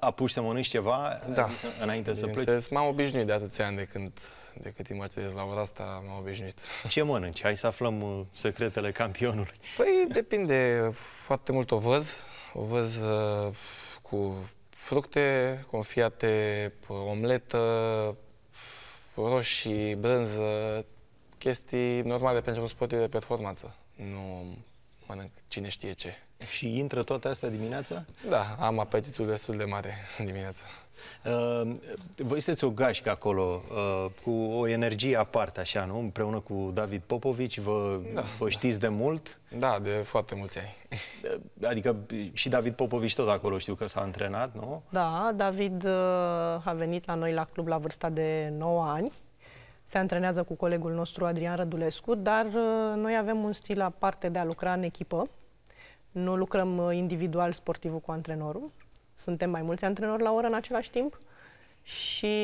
apuci să mănânci ceva da. înainte să pleci? M-am obișnuit de atâția ani de când, de cât imatez la ora asta, m-am obișnuit. Ce mănânci? Hai să aflăm uh, secretele campionului. Păi depinde. Foarte mult o văz. O văz uh, cu fructe confiate, uh, omletă, roșii, brânză, chestii normale pentru un sport de performanță. Nu mănânc cine știe ce. Și intră toate astea dimineața? Da, am apetitul destul de mare dimineața. Uh, voi sunteți o gașcă acolo, uh, cu o energie aparte, așa, nu? Împreună cu David Popovici, vă, da, vă știți da. de mult? Da, de foarte mulți ani. Uh, adică și David Popovici tot acolo știu că s-a antrenat, nu? Da, David uh, a venit la noi la club la vârsta de 9 ani se antrenează cu colegul nostru Adrian Rădulescu, dar uh, noi avem un stil aparte de a lucra în echipă. Nu lucrăm uh, individual sportivul cu antrenorul. Suntem mai mulți antrenori la oră în același timp și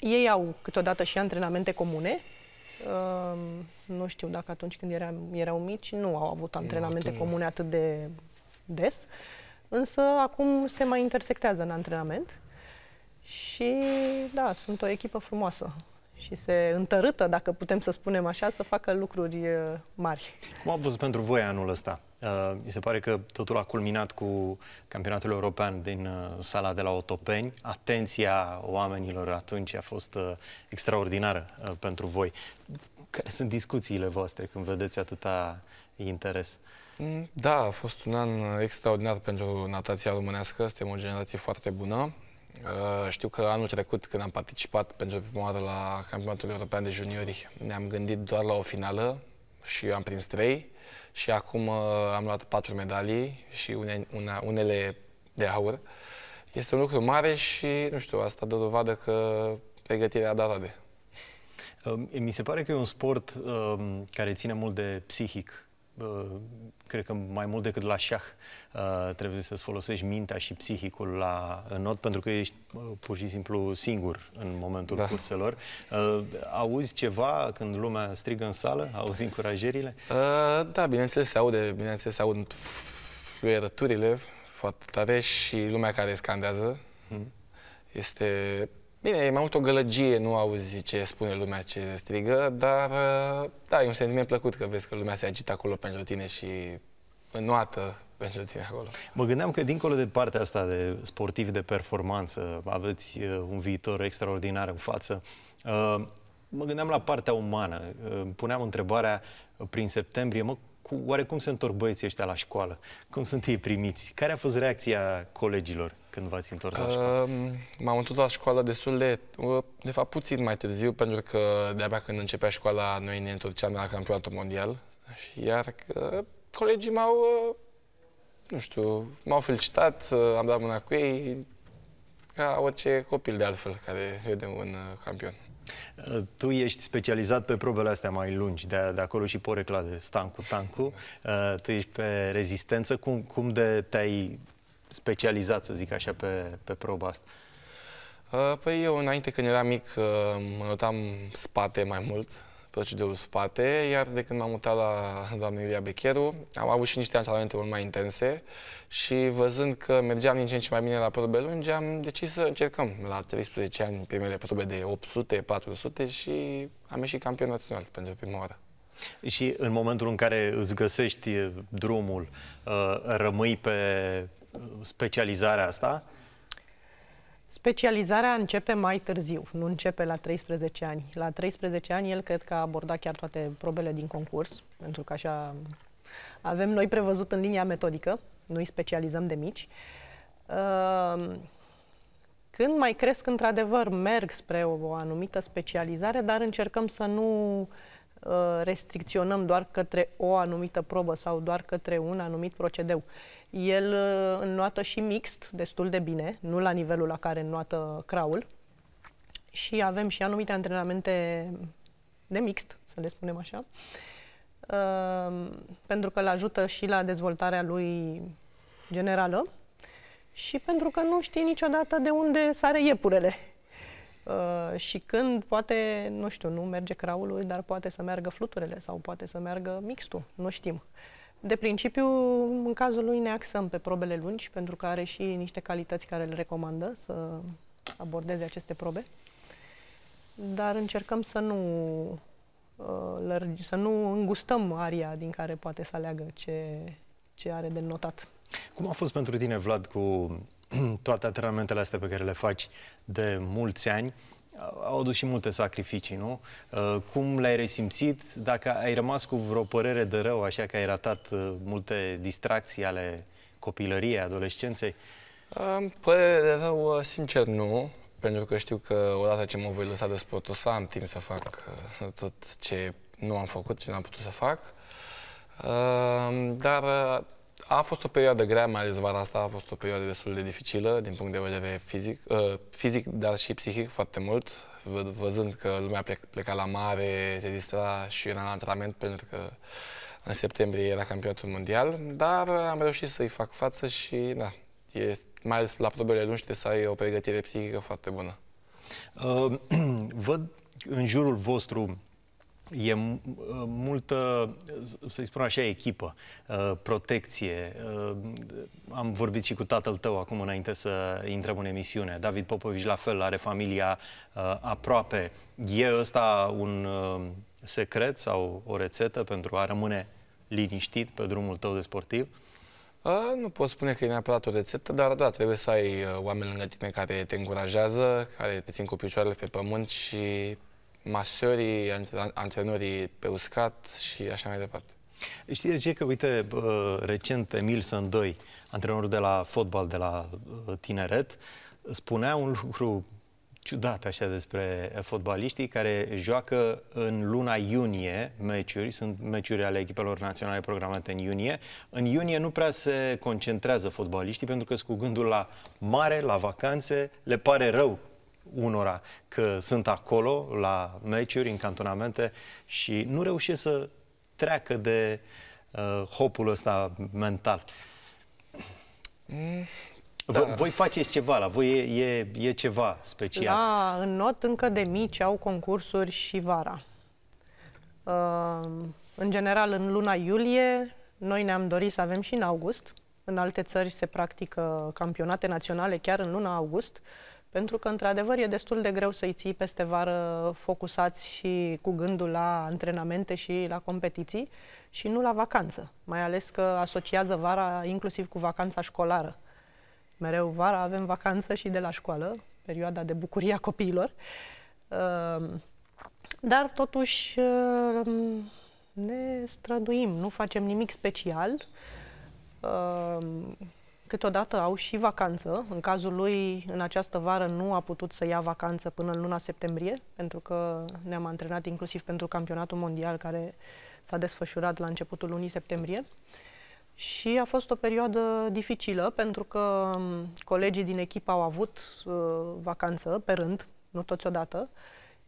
ei au câteodată și antrenamente comune. Uh, nu știu dacă atunci când eram, erau mici nu au avut antrenamente atunci... comune atât de des, însă acum se mai intersectează în antrenament și da, sunt o echipă frumoasă și se întărâtă, dacă putem să spunem așa, să facă lucruri uh, mari. Cum a fost pentru voi anul ăsta? Uh, mi se pare că totul a culminat cu campionatul european din uh, sala de la Otopeni. Atenția oamenilor atunci a fost uh, extraordinară uh, pentru voi. Care sunt discuțiile voastre când vedeți atâta interes? Mm, da, a fost un an uh, extraordinar pentru natația românească. Suntem o generație foarte bună. Uh, știu că anul trecut, când am participat pentru prima oară la Campionatul European de Juniori, ne-am gândit doar la o finală și am prins trei și acum uh, am luat patru medalii și une, una, unele de aur. Este un lucru mare și, nu știu, asta dă dovadă că pregătirea a dat de. Mi se pare că e un sport um, care ține mult de psihic, cred că mai mult decât la șah uh, trebuie să-ți folosești mintea și psihicul la not, pentru că ești pur și simplu singur în momentul da. curselor. Uh, auzi ceva când lumea strigă în sală? Auzi încurajările? Uh, da, bineînțeles se aude, bineînțeles se aud fluierăturile foarte tare și lumea care scandează. Mhm. Este Bine, e mai mult o gălăgie, nu auzi ce spune lumea, ce strigă, dar da, e un sentiment plăcut că vezi că lumea se agită acolo pentru tine și înoată pentru tine acolo. Mă gândeam că dincolo de partea asta de sportiv de performanță, aveți uh, un viitor extraordinar în față, uh, mă gândeam la partea umană. Uh, puneam întrebarea prin septembrie, mă, cu, oare cum se întorc băieții ăștia la școală? Cum sunt ei primiți? Care a fost reacția colegilor când v-ați întors la școală? Uh, m-am întors la școală destul de, de fapt puțin mai târziu, pentru că de-abia când începea școala, noi ne întorceam la campionatul mondial, și iar că colegii m-au, uh, nu știu, m-au felicitat, uh, am dat mâna cu ei, ca orice copil de altfel care vedem un uh, campion. Uh, tu ești specializat pe probele astea mai lungi, de, de acolo și porecla de stancu tancu. Uh, tu ești pe rezistență. Cum, cum de te-ai specializat, să zic așa, pe, pe proba asta? Păi eu, înainte când eram mic, mă notam spate mai mult, procedeul spate, iar de când m-am mutat la doamna Iulia Becheru, am avut și niște antrenamente mult mai intense și văzând că mergeam din ce în ce mai bine la probe lungi, am decis să încercăm la 13 ani primele probe de 800-400 și am ieșit campion național pentru prima oară. Și în momentul în care îți găsești drumul, uh, rămâi pe specializarea asta, Specializarea începe mai târziu, nu începe la 13 ani. La 13 ani el cred că a abordat chiar toate probele din concurs, pentru că așa avem noi prevăzut în linia metodică, nu specializăm de mici. Ehm, când mai cresc, într-adevăr, merg spre o, o anumită specializare, dar încercăm să nu uh, Uh, restricționăm doar către o anumită probă sau doar către un anumit procedeu. El uh, înnoată și mixt destul de bine, nu la nivelul la care înnoată craul și avem și anumite antrenamente de mixt, să le spunem așa, uh, pentru că îl ajută și la dezvoltarea lui generală și pentru că nu știe niciodată de unde sare iepurele. Uh, și când poate, nu știu, nu merge craulul, dar poate să meargă fluturele sau poate să meargă mixtul, nu știm. De principiu, în cazul lui ne axăm pe probele lungi, pentru că are și niște calități care le recomandă să abordeze aceste probe. Dar încercăm să nu uh, lărgi, să nu îngustăm aria din care poate să aleagă ce, ce are de notat. Cum a fost pentru tine, Vlad, cu toate antrenamentele astea pe care le faci de mulți ani au adus și multe sacrificii, nu? Uh, cum le-ai resimțit? Dacă ai rămas cu vreo părere de rău, așa că ai ratat uh, multe distracții ale copilăriei, adolescenței? Părere de rău, uh, sincer, nu. Pentru că știu că odată ce mă voi lăsa de sport, o să am timp să fac tot ce nu am făcut, ce n-am putut să fac. Dar a fost o perioadă grea, mai ales vara asta, a fost o perioadă destul de dificilă din punct de vedere fizic, uh, fizic dar și psihic foarte mult, vă, văzând că lumea plec, pleca la mare, se distra și era în antrenament pentru că în septembrie era campionatul mondial, dar am reușit să-i fac față și da, este, mai ales la probele lungi trebuie să ai o pregătire psihică foarte bună. Uh, văd în jurul vostru e uh, multă, să-i spun așa, echipă, uh, protecție. Uh, am vorbit și cu tatăl tău acum înainte să intrăm în emisiune. David Popovici la fel, are familia aproape. E ăsta un secret sau o rețetă pentru a rămâne liniștit pe drumul tău de sportiv? A, nu pot spune că e neapărat o rețetă, dar da, trebuie să ai oameni lângă tine care te încurajează, care te țin cu picioarele pe pământ și masorii, antrenorii pe uscat și așa mai departe. Știi de ce? Că, uite, recent Emil Sândoi, antrenorul de la fotbal de la tineret, spunea un lucru ciudat așa despre fotbaliștii care joacă în luna iunie meciuri, sunt meciuri ale echipelor naționale programate în iunie. În iunie nu prea se concentrează fotbaliștii pentru că sunt cu gândul la mare, la vacanțe, le pare rău unora că sunt acolo la meciuri, în cantonamente și nu reușesc să treacă de uh, hopul ăsta mental. Mm. Da. Voi faceți ceva, la voi e, e, e ceva special. Da, în not încă de mici au concursuri și vara. Uh, în general, în luna iulie, noi ne-am dorit să avem și în august. În alte țări se practică campionate naționale chiar în luna august. Uh, pentru că, într-adevăr, e destul de greu să-i ții peste vară focusați și cu gândul la antrenamente și la competiții și nu la vacanță. Mai ales că asociază vara inclusiv cu vacanța școlară. Mereu vara avem vacanță și de la școală, perioada de bucurie a copiilor. Ehm, dar, totuși, ehm, ne străduim, nu facem nimic special ehm, Câteodată au și vacanță. În cazul lui, în această vară nu a putut să ia vacanță până în luna septembrie, pentru că ne-am antrenat inclusiv pentru campionatul mondial care s-a desfășurat la începutul lunii septembrie. Și a fost o perioadă dificilă pentru că colegii din echipă au avut uh, vacanță pe rând, nu toți odată,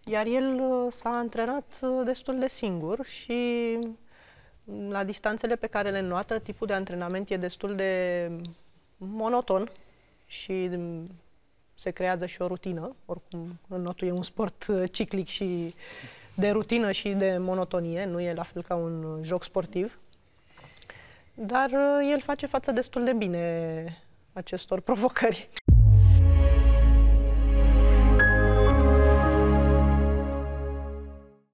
iar el uh, s-a antrenat uh, destul de singur și la distanțele pe care le înoată, tipul de antrenament e destul de monoton și mm, se creează și o rutină. Oricum, notul e un sport uh, ciclic și de rutină și de monotonie, nu e la fel ca un uh, joc sportiv. Dar uh, el face față destul de bine acestor provocări.